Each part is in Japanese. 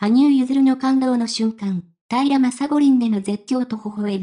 羽生結弦の感動の瞬間、平正五輪での絶叫と微笑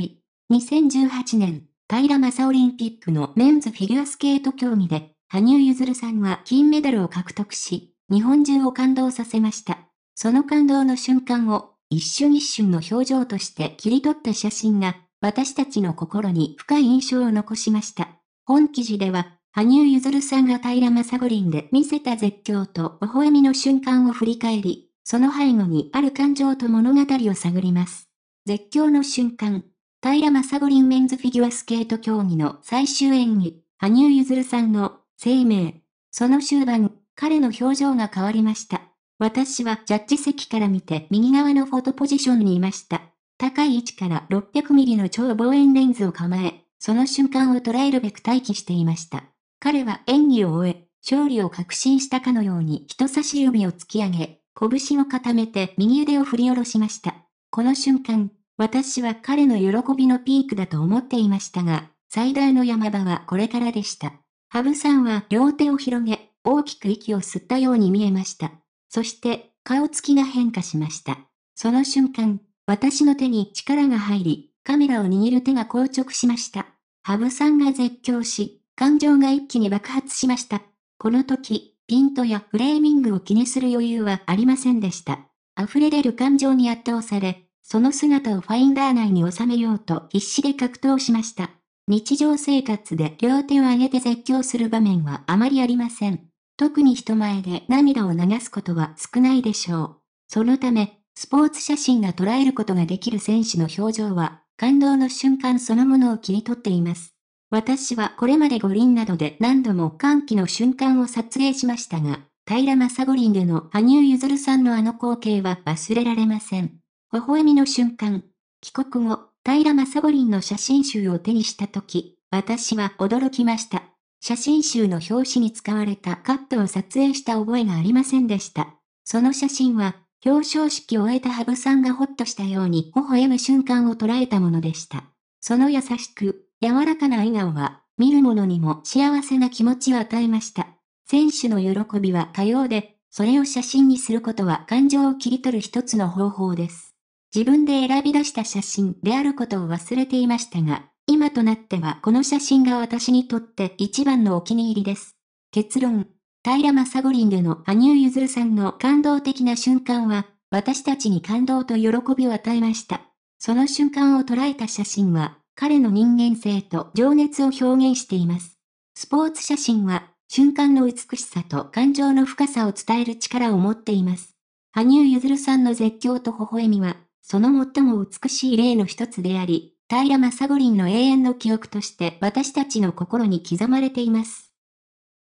み。2018年、平正オリンピックのメンズフィギュアスケート競技で、羽生結弦さんは金メダルを獲得し、日本中を感動させました。その感動の瞬間を、一瞬一瞬の表情として切り取った写真が、私たちの心に深い印象を残しました。本記事では、羽生結弦さんが平正五輪で見せた絶叫と微笑みの瞬間を振り返り、その背後にある感情と物語を探ります。絶叫の瞬間、平正五輪メンズフィギュアスケート競技の最終演技、羽生結弦さんの生命。その終盤、彼の表情が変わりました。私はジャッジ席から見て右側のフォトポジションにいました。高い位置から600ミリの超望遠レンズを構え、その瞬間を捉えるべく待機していました。彼は演技を終え、勝利を確信したかのように人差し指を突き上げ、拳を固めて右腕を振り下ろしました。この瞬間、私は彼の喜びのピークだと思っていましたが、最大の山場はこれからでした。羽生さんは両手を広げ、大きく息を吸ったように見えました。そして、顔つきが変化しました。その瞬間、私の手に力が入り、カメラを握る手が硬直しました。羽生さんが絶叫し、感情が一気に爆発しました。この時、ピントやフレーミングを気にする余裕はありませんでした。溢れ出る感情に圧倒され、その姿をファインダー内に収めようと必死で格闘しました。日常生活で両手を上げて絶叫する場面はあまりありません。特に人前で涙を流すことは少ないでしょう。そのため、スポーツ写真が捉えることができる選手の表情は、感動の瞬間そのものを切り取っています。私はこれまで五輪などで何度も歓喜の瞬間を撮影しましたが、平正五輪での羽生結弦さんのあの光景は忘れられません。微笑みの瞬間。帰国後、平正五輪の写真集を手にした時、私は驚きました。写真集の表紙に使われたカットを撮影した覚えがありませんでした。その写真は、表彰式を終えた羽生さんがホッとしたように微笑む瞬間を捉えたものでした。その優しく、柔らかな笑顔は、見る者にも幸せな気持ちを与えました。選手の喜びは多様で、それを写真にすることは感情を切り取る一つの方法です。自分で選び出した写真であることを忘れていましたが、今となってはこの写真が私にとって一番のお気に入りです。結論、平正五輪での羽生結弦さんの感動的な瞬間は、私たちに感動と喜びを与えました。その瞬間を捉えた写真は、彼の人間性と情熱を表現しています。スポーツ写真は、瞬間の美しさと感情の深さを伝える力を持っています。羽生結弦さんの絶叫と微笑みは、その最も美しい例の一つであり、平正五輪の永遠の記憶として私たちの心に刻まれています。